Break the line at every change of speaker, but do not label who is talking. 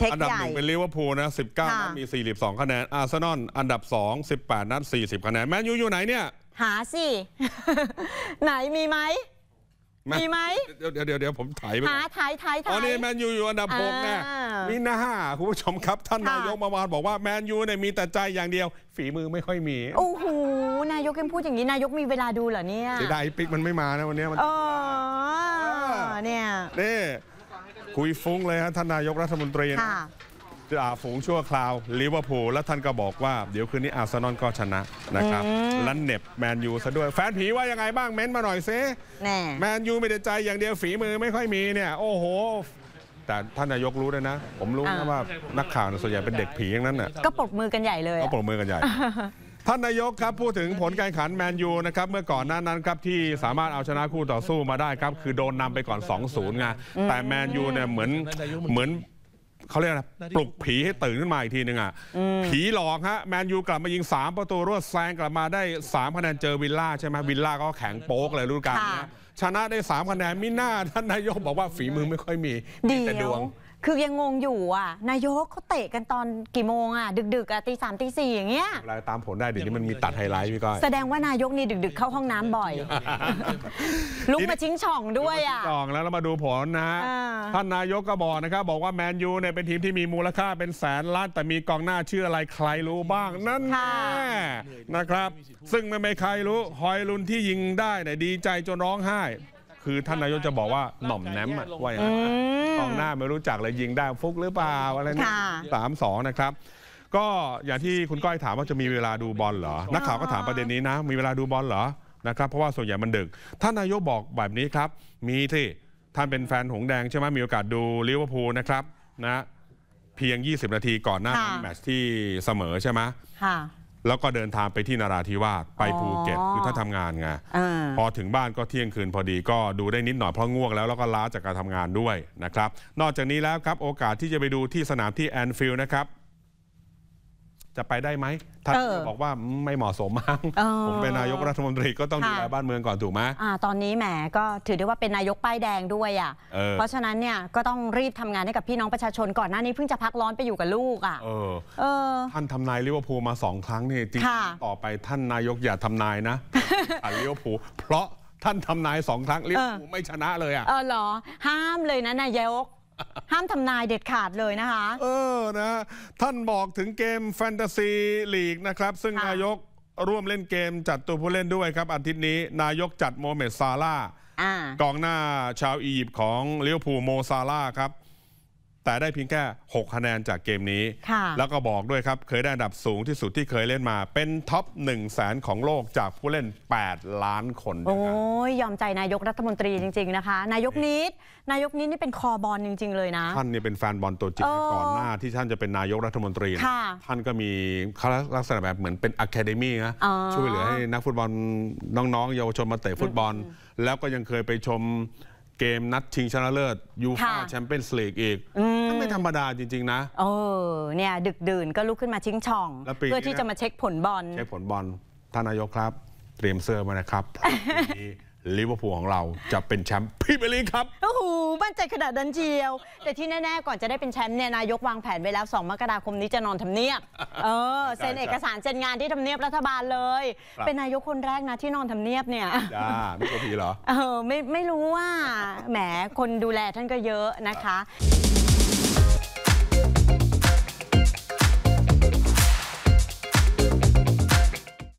ช็คอันดับหนึ่งเป็นลิเวอร์พูลนะ 19 นัดมี 42 คะแนน อาร์เซนอล อันดับ 2 18 นัด 40 คะแนนแมนยูอยู่ไหนเนี่ย
หาสิ ไหนมีไหม มีไหม
เดี๋ยวเดี๋ยวเดี๋ยวผมถ่ายไป หา
ถ่ายถ่ายถ่ายอ๋อ นี่แมนยูอยู่ อันดับหกนะ่มีหน
้าคุณผู้ชมครับท่านนายกเมาวานบอกว่าแมนยูเนี่ยมีแต่ใจอย่างเดียว ฝีมือไม่ค่อยมี โอ้
โห นายกยังพูดอย่างนี้นายกมีเวลาดูเหรอเนี่ยเสี
ยดายปิกมันไม่มานะวันนี้มันเออเนี่ย นี่คุยฟุ้งเลยฮะท่านนายกรัฐมนตรีจะฝูงชั่วคราวลิเวอร์พูล และท่านก็บอกว่า เดี๋ยวคืนนี้อาร์เซนอลก็ชนะ นะครับลันเน็บ แมนยูซะด้วยแฟนผีว่ายังไงบ้างเม้นมาหน่อยซิแมนยูไม่ได้ใจอย่างเดียวฝีมือไม่ค่อยมีเนี่ย โอ้โห แต่ท่านนายกรู้ด้วยนะ ผมรู้นะว่านักข่าวส่วนใหญ่เป็นเด็กผีอย่างนั้นน่ะ
ก็ปรบมือกันใหญ่เลย ก็ปรบมือกันใหญ่ท่
านนายกครับพูดถึงผลการขัน แมนยูนะครับเมื่อก่อนหน้านั้นครับที่สามารถเอาชนะคู่ต่อสู้มาได้ครับ คือโดนนำไปก่อน 2-0ไงแต่แมนยูเนี่ยเหมือนเหมือนเขาเรียกอะไรปลุกผีให้ตื่นขึ้นมาอีกทีนึงอ่ะผีหลอกฮะแมนยูกลับมายิง 3 ประตูรวดแซง กลับมาได้3คะแนนเจอวิลล่าใช่ไหมวิลล่าก็แข็งโป๊กเลยรู้กันชนะได้3คะแนนมิน่า ท่านนายกบอกว่าฝีมือไม่ค่อยมีมีแต่ดวง
คือยังงงอยู่อ่ะ นายกเขาเตะกันตอนกี่โมงอ่ะดึกๆอ่ะตีสามตีสี่อย่างเงี้ย
รายตามผลได้เดี๋ยวนี้มันมีตัดไฮไลท์พี่ก้อยแสดง
ว่านายกนี่ดึกๆเข้าห้องน้ำบ่อย ลุกมาชิงช่องด้วยอ่ะช
่องแล้วเรามาดูผลนะฮะท่านนายกก็บอกนะครับบอกว่าแมนยูเนี่ยเป็นทีมที่มีมูลค่าเป็นแสนล้าน แต่มีกองหน้าชื่ออะไรใครรู้บ้างนั่นแน่นะครับ ซึ่งไม่ใครรู้ฮอยลุนที่ยิงได้เนี่ยดีใจจนร้องไห้คือท่านนายกจะบอกว่าหน่อมแนมว่าอย่างนั้นกองหน้าไม่รู้จักเลยยิงได้ฟุกหรือเปล่าอะไรนี่สามสองนะครับ ก็อย่างที่คุณก้อยถามว่าจะมีเวลาดูบอลเหรอนักข่าวก็ถามประเด็นนี้นะ มีเวลาดูบอลเหรอนะครับ เพราะว่าส่วนใหญ่มันดึก ท่านนายกบอกแบบนี้ครับ มีที่ท่านเป็นแฟนหงแดงใช่ไหมมีโอกาสดูลิเวอร์พูลนะครับนะ เพียง 20 นาทีก่อนหน้าแมตช์ที่เสมอใช่ไหมแล้วก็เดินทางไปที่นราธิวาสไปภูเก็ตคือถ้าททำงานไงพอถึงบ้านก็เที่ยงคืนพอดีก็ดูได้นิดหน่อยเพราะง่วงแล้ว แล้วก็ล้าจากการทำงานด้วยนะครับ นอกจากนี้แล้วครับโอกาสที่จะไปดูที่สนามที่แอนฟิลด์นะครับจะไปได้ไหมท่านออบอกว่าไม่เหมาะสมมั้งออผมเป็นนายกรัฐมนตรีก็ต้องดูแลบ้านเมืองก่อนถูกไหม
อตอนนี้แหมก็ถือได้ว่าเป็นนายกป้ายแดงด้วยอ่ะ เพราะฉะนั้นเนี่ยก็ต้องรีบทำงานให้กับพี่น้องประชาชนก่อนหน้านี้เพิ่งจะพักร้อนไปอยู่กับลูกอ่ะเออเออท
่านทำนายลิเวอร์พูลมาสองครั้งนี่จริงต่อไปท่านนายกอย่าทำนายนะอัานลิเวอร์พูลเพราะท่านทำนายสองครั้งลิเวอร์พูลไม่ชนะเลยอ่ะเอ
อหรอ ห้ามเลยนะ นายกห้ามทำนายเด็ดขาดเลยนะคะ เออ นะ ท่านบอกถึงเกมแฟนตาซีลีกนะครับ ซึ่งนายก
ร่วมเล่นเกมจัดตัวผู้เล่นด้วยครับอาทิตย์นี้ นายกจัดโมเมสซาร่ากองหน้าชาวอียิปต์ของเลี้ยวผูโมซาร่าครับแต่ได้เพียงแค่6 คะแนนจากเกมนี้ แล้วก็บอกด้วยครับเคยได้อันดับสูงที่สุดที่เคยเล่นมาเป็นท็อป1นึ่งแสนของโลกจากผู้เล่น 8 ล้านคนโ
อ้ยยอมใจนายกรัฐมนตรีจริง ๆนะคะนายกนิดนายกนิดนี่เป็นคอบอลจริงๆ เลยนะ ท่
านเนี่ยเป็นแฟนบอลตัวจริงก่อนหน้า ที่ท่านจะเป็นนายกรัฐมนตรีท่านก็มีลักษณะแบบเหมือนเป็นอะคาเดมี่นะช่วยเหลือให้นักฟุตบอลน้อง ๆ เยาวชนมาเตะฟุตบอล แล้วก็ยังเคยไปชมเกมนัดชิงชนะเลิศยูฟ่าแชมเปี้ยนส์ลีกอีกไม่ธรรมดาจริง ๆนะ
เออเนี่ยดึกดื่นก็ลุกขึ้นมาชิงช่องเพื่อที่จะมาเช็คผลบอลเช็
คผลบอลท่านนายกครับเตรียมเสื้อมานะครับลิเวอร์พูลของเราจะเป็นแชมป์พรีเม
ียร์ลีกครับ โอ้โห มั่นใจขนาดนั้นเจียว แต่ที่แน่ๆ ก่อนจะได้เป็นแชมป์เนี่ยนายกวางแผนไว้แล้ว 2 มกราคมนี้จะนอนทำเนียบ เออเซ็นเอกสารเซ็นงานที่ทำเนียบรัฐบาลเลย เป็นนายกคนแรกนะที่นอนทำเนียบเนี่ย จ้าไม่ก็ผีเหรอ เออไม่ไม่รู้ว่า แหมคนดูแลท่านก็เยอะนะคะ